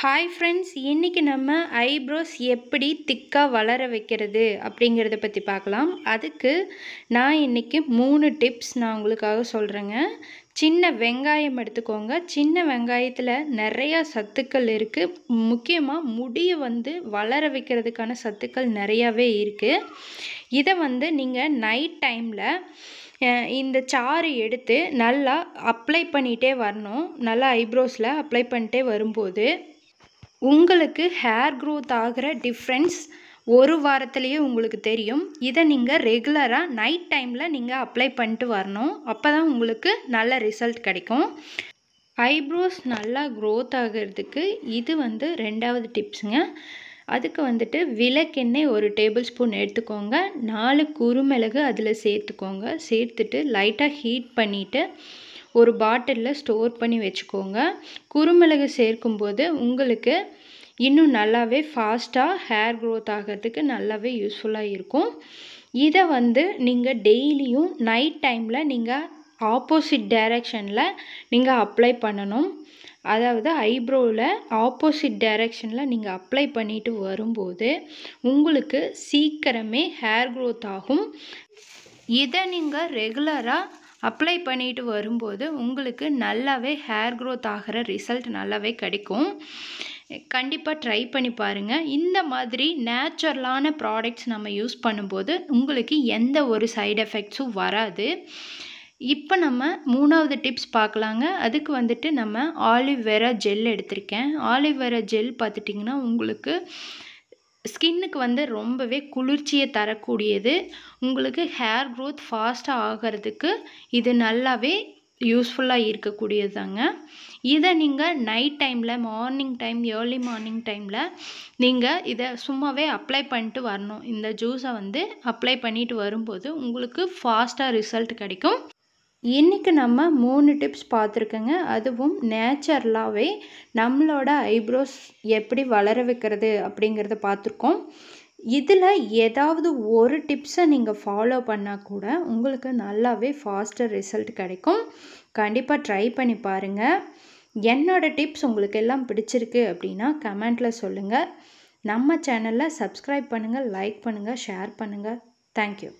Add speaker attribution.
Speaker 1: hi friends இன்றைக்கி நம்ம eyebrows எப்படி திக்காக வளர வைக்கிறது அப்படிங்கிறத பற்றி பார்க்கலாம் அதுக்கு நான் இன்றைக்கி மூணு டிப்ஸ் நான் உங்களுக்காக சொல்கிறேங்க சின்ன வெங்காயம் எடுத்துக்கோங்க சின்ன வெங்காயத்தில் நிறையா சத்துக்கள் இருக்குது முக்கியமாக முடியை வந்து வளர வைக்கிறதுக்கான சத்துக்கள் நிறையாவே இருக்குது இதை வந்து நீங்கள் நைட் டைமில் இந்த சாறு எடுத்து நல்லா அப்ளை பண்ணிகிட்டே வரணும் நல்லா ஐப்ரோஸில் அப்ளை பண்ணிட்டே வரும்போது உங்களுக்கு ஹேர் க்ரோத் ஆகிற டிஃப்ரென்ஸ் ஒரு வாரத்துலேயே உங்களுக்கு தெரியும் இதை நீங்கள் ரெகுலராக நைட் டைமில் நீங்கள் அப்ளை பண்ணிட்டு வரணும் அப்போ தான் உங்களுக்கு நல்ல ரிசல்ட் கிடைக்கும் ஐப்ரோஸ் நல்லா க்ரோத் ஆகிறதுக்கு இது வந்து ரெண்டாவது டிப்ஸுங்க அதுக்கு வந்துட்டு விளக்கெண்ணெய் ஒரு டேபிள் ஸ்பூன் எடுத்துக்கோங்க நாலு குறுமிளகு அதில் சேர்த்துக்கோங்க சேர்த்துட்டு லைட்டாக ஹீட் பண்ணிவிட்டு ஒரு பாட்டிலில் ஸ்டோர் பண்ணி வச்சுக்கோங்க குறுமிளகு சேர்க்கும்போது உங்களுக்கு இன்னும் நல்லாவே ஃபாஸ்ட்டாக ஹேர் க்ரோத் ஆகிறதுக்கு நல்லாவே யூஸ்ஃபுல்லாக இருக்கும் இதை வந்து நீங்கள் டெய்லியும் நைட் டைமில் நீங்கள் ஆப்போசிட் டைரெக்ஷனில் நீங்கள் அப்ளை பண்ணணும் அதாவது ஐப்ரோவில் ஆப்போசிட் டைரெக்ஷனில் நீங்கள் அப்ளை பண்ணிட்டு வரும்போது உங்களுக்கு சீக்கிரமே ஹேர் க்ரோத் ஆகும் இதை நீங்கள் ரெகுலராக அப்ளை பண்ணிட்டு வரும்போது உங்களுக்கு நல்லாவே ஹேர் க்ரோத் ஆகிற ரிசல்ட் நல்லாவே கிடைக்கும் கண்டிப்பாக ட்ரை பண்ணி பாருங்கள் இந்த மாதிரி நேச்சுரலான ப்ராடக்ட்ஸ் நம்ம யூஸ் பண்ணும்போது உங்களுக்கு எந்த ஒரு சைடு எஃபெக்ட்ஸும் வராது இப்போ நம்ம மூணாவது டிப்ஸ் பார்க்கலாங்க அதுக்கு வந்துட்டு நம்ம ஆலிவேரா ஜெல் எடுத்திருக்கேன் ஆலிவேரா ஜெல் பார்த்துட்டிங்கன்னா உங்களுக்கு ஸ்கின்னுக்கு வந்து ரொம்பவே குளிர்ச்சியை தரக்கூடியது உங்களுக்கு ஹேர் க்ரோத் ஃபாஸ்ட்டாக ஆகிறதுக்கு இது நல்லாவே யூஸ்ஃபுல்லாக இருக்கக்கூடியது தாங்க இதை நீங்கள் நைட் டைமில் மார்னிங் டைம் ஏர்லி மார்னிங் டைமில் நீங்கள் இதை சும்மாவே அப்ளை பண்ணிட்டு வரணும் இந்த ஜூஸை வந்து அப்ளை பண்ணிட்டு வரும்போது உங்களுக்கு ஃபாஸ்ட்டாக ரிசல்ட் கிடைக்கும் இன்றைக்கி நம்ம மூணு டிப்ஸ் பார்த்துருக்கோங்க அதுவும் நேச்சுரலாகவே நம்மளோட ஐப்ரோஸ் எப்படி வளர வைக்கிறது அப்படிங்கிறத பார்த்துருக்கோம் இதில் ஏதாவது ஒரு டிப்ஸை நீங்கள் ஃபாலோ பண்ணால் கூட உங்களுக்கு நல்லாவே ஃபாஸ்டர் ரிசல்ட் கிடைக்கும் கண்டிப்பாக ட்ரை பண்ணி பாருங்கள் என்னோடய டிப்ஸ் உங்களுக்கு எல்லாம் பிடிச்சிருக்கு அப்படின்னா கமெண்ட்டில் சொல்லுங்கள் நம்ம சேனலில் சப்ஸ்கிரைப் பண்ணுங்கள் லைக் பண்ணுங்கள் ஷேர் பண்ணுங்கள் தேங்க்யூ